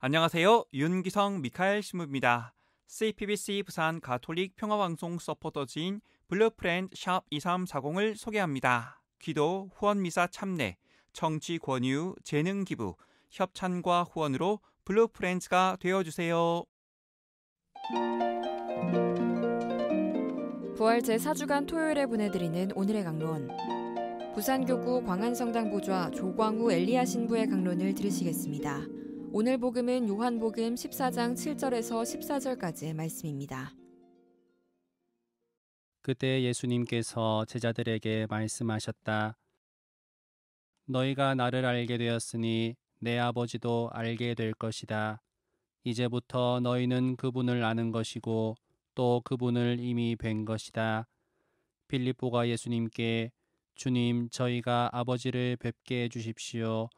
안녕하세요. 윤기성 미카엘 신부입니다. CPBC 부산 가톨릭 평화방송 서포터지인 블루프렌드 샵 2340을 소개합니다. 기도, 후원미사 참내, 청취 권유, 재능 기부, 협찬과 후원으로 블루프렌즈가 되어주세요. 부활 제4주간 토요일에 보내드리는 오늘의 강론 부산교구 광안성당 보좌 조광우 엘리아 신부의 강론을 들으시겠습니다. 오늘 복음은 요한복음 14장 7절에서 14절까지의 말씀입니다. 그때 예수님께서 제자들에게 말씀하셨다. 너희가 나를 알게 되었으니 내 아버지도 알게 될 것이다. 이제부터 너희는 그분을 아는 것이고 또 그분을 이미 뵌 것이다. 빌립보가 예수님께 주님 저희가 아버지를 뵙게 해 주십시오.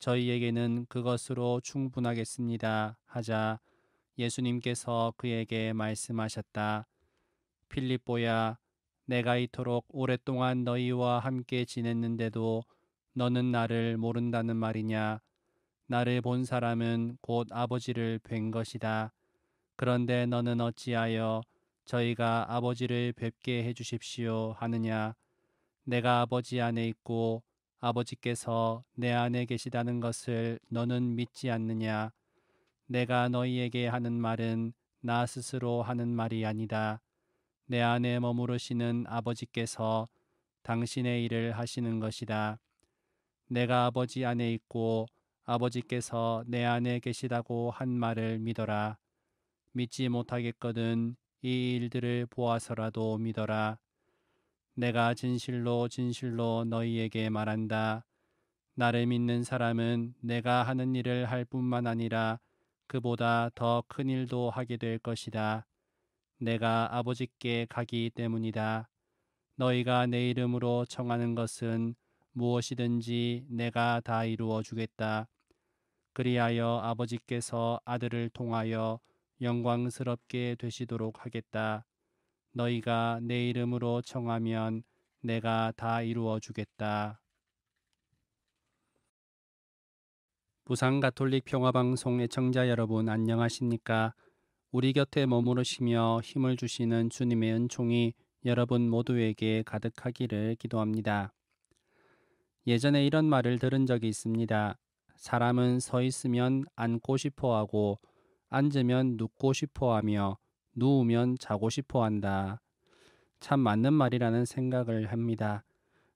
저희에게는 그것으로 충분하겠습니다. 하자 예수님께서 그에게 말씀하셨다. 필립보야, 내가 이토록 오랫동안 너희와 함께 지냈는데도 너는 나를 모른다는 말이냐? 나를 본 사람은 곧 아버지를 뵌 것이다. 그런데 너는 어찌하여 저희가 아버지를 뵙게 해주십시오 하느냐? 내가 아버지 안에 있고 아버지께서 내 안에 계시다는 것을 너는 믿지 않느냐? 내가 너희에게 하는 말은 나 스스로 하는 말이 아니다. 내 안에 머무르시는 아버지께서 당신의 일을 하시는 것이다. 내가 아버지 안에 있고 아버지께서 내 안에 계시다고 한 말을 믿어라. 믿지 못하겠거든 이 일들을 보아서라도 믿어라. 내가 진실로 진실로 너희에게 말한다. 나를 믿는 사람은 내가 하는 일을 할 뿐만 아니라 그보다 더 큰 일도 하게 될 것이다. 내가 아버지께 가기 때문이다. 너희가 내 이름으로 청하는 것은 무엇이든지 내가 다 이루어 주겠다. 그리하여 아버지께서 아들을 통하여 영광스럽게 되시도록 하겠다. 너희가 내 이름으로 청하면 내가 다 이루어 주겠다. 부산 가톨릭 평화방송 애청자 여러분 안녕하십니까? 우리 곁에 머무르시며 힘을 주시는 주님의 은총이 여러분 모두에게 가득하기를 기도합니다. 예전에 이런 말을 들은 적이 있습니다. 사람은 서 있으면 앉고 싶어 하고 앉으면 눕고 싶어 하며 누우면 자고 싶어 한다. 참 맞는 말이라는 생각을 합니다.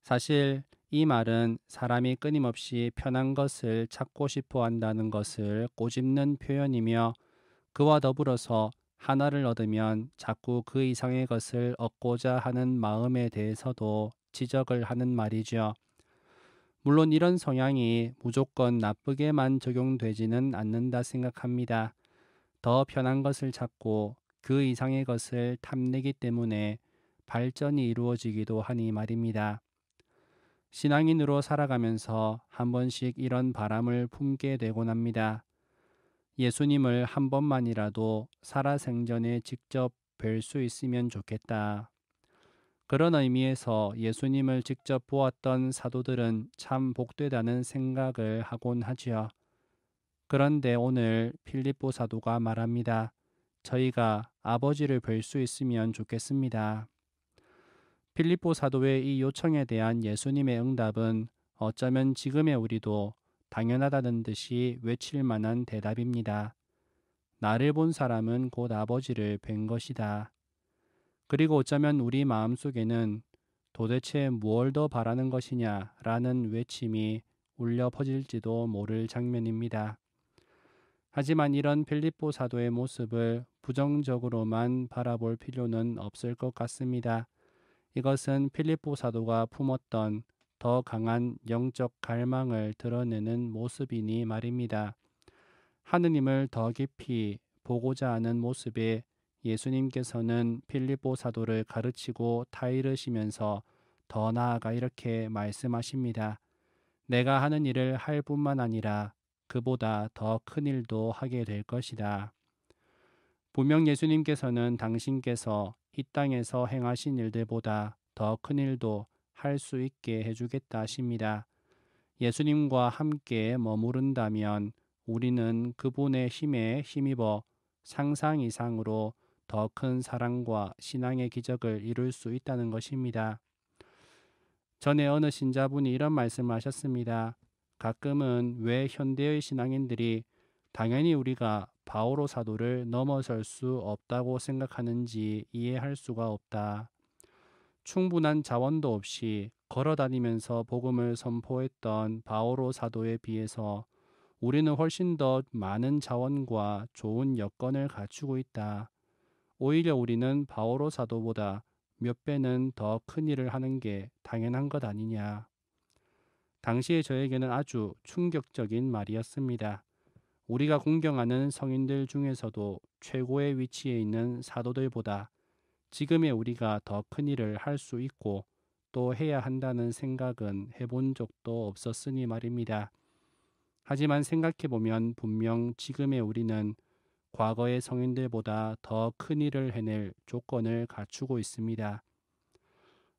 사실 이 말은 사람이 끊임없이 편한 것을 찾고 싶어 한다는 것을 꼬집는 표현이며 그와 더불어서 하나를 얻으면 자꾸 그 이상의 것을 얻고자 하는 마음에 대해서도 지적을 하는 말이죠. 물론 이런 성향이 무조건 나쁘게만 적용되지는 않는다 생각합니다. 더 편한 것을 찾고 그 이상의 것을 탐내기 때문에 발전이 이루어지기도 하니 말입니다. 신앙인으로 살아가면서 한 번씩 이런 바람을 품게 되곤 합니다. 예수님을 한 번만이라도 살아생전에 직접 뵐 수 있으면 좋겠다. 그런 의미에서 예수님을 직접 보았던 사도들은 참 복되다는 생각을 하곤 하지요. 그런데 오늘 필립보 사도가 말합니다. 저희가 아버지를 뵐 수 있으면 좋겠습니다. 필리포 사도의 이 요청에 대한 예수님의 응답은 어쩌면 지금의 우리도 당연하다는 듯이 외칠 만한 대답입니다. 나를 본 사람은 곧 아버지를 뵌 것이다. 그리고 어쩌면 우리 마음 속에는 도대체 무얼 더 바라는 것이냐라는 외침이 울려 퍼질지도 모를 장면입니다. 하지만 이런 필립보 사도의 모습을 부정적으로만 바라볼 필요는 없을 것 같습니다. 이것은 필립보 사도가 품었던 더 강한 영적 갈망을 드러내는 모습이니 말입니다. 하느님을 더 깊이 보고자 하는 모습에 예수님께서는 필립보 사도를 가르치고 타이르시면서 더 나아가 이렇게 말씀하십니다. 내가 하는 일을 할 뿐만 아니라 그보다 더 큰 일도 하게 될 것이다. 분명 예수님께서는 당신께서 이 땅에서 행하신 일들보다 더 큰 일도 할 수 있게 해주겠다 하십니다. 예수님과 함께 머무른다면 우리는 그분의 힘에 힘입어 상상 이상으로 더 큰 사랑과 신앙의 기적을 이룰 수 있다는 것입니다. 전에 어느 신자분이 이런 말씀을 하셨습니다. 가끔은 왜 현대의 신앙인들이 당연히 우리가 바오로 사도를 넘어설 수 없다고 생각하는지 이해할 수가 없다. 충분한 자원도 없이 걸어다니면서 복음을 선포했던 바오로 사도에 비해서 우리는 훨씬 더 많은 자원과 좋은 여건을 갖추고 있다. 오히려 우리는 바오로 사도보다 몇 배는 더 큰 일을 하는 게 당연한 것 아니냐. 당시에 저에게는 아주 충격적인 말이었습니다. 우리가 공경하는 성인들 중에서도 최고의 위치에 있는 사도들보다 지금의 우리가 더 큰 일을 할 수 있고 또 해야 한다는 생각은 해본 적도 없었으니 말입니다. 하지만 생각해보면 분명 지금의 우리는 과거의 성인들보다 더 큰 일을 해낼 조건을 갖추고 있습니다.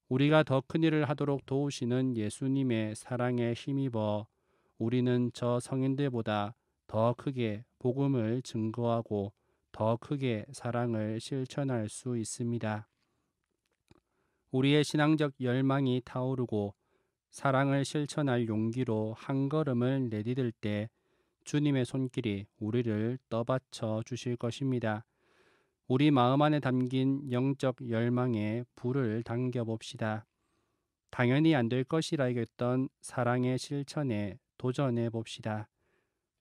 우리가 더 큰 일을 하도록 도우시는 예수님의 사랑에 힘입어 우리는 저 성인들보다 더 크게 복음을 증거하고 더 크게 사랑을 실천할 수 있습니다. 우리의 신앙적 열망이 타오르고 사랑을 실천할 용기로 한 걸음을 내디딜 때 주님의 손길이 우리를 떠받쳐 주실 것입니다. 우리 마음 안에 담긴 영적 열망에 불을 당겨봅시다. 당연히 안 될 것이라 여겼던 사랑의 실천에 도전해 봅시다.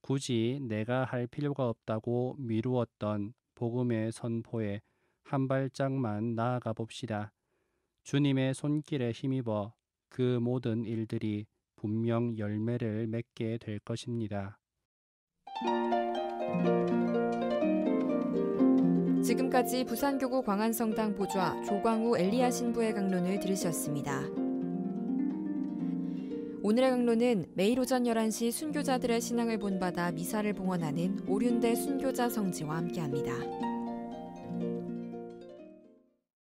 굳이 내가 할 필요가 없다고 미루었던 복음의 선포에 한 발짝만 나아가 봅시다. 주님의 손길에 힘입어 그 모든 일들이 분명 열매를 맺게 될 것입니다. 지금까지 부산교구 광안성당 보좌 조광우 엘리야 신부의 강론을 들으셨습니다. 오늘의 강론은 매일 오전 11시 순교자들의 신앙을 본받아 미사를 봉헌하는 오륜대 순교자 성지와 함께합니다.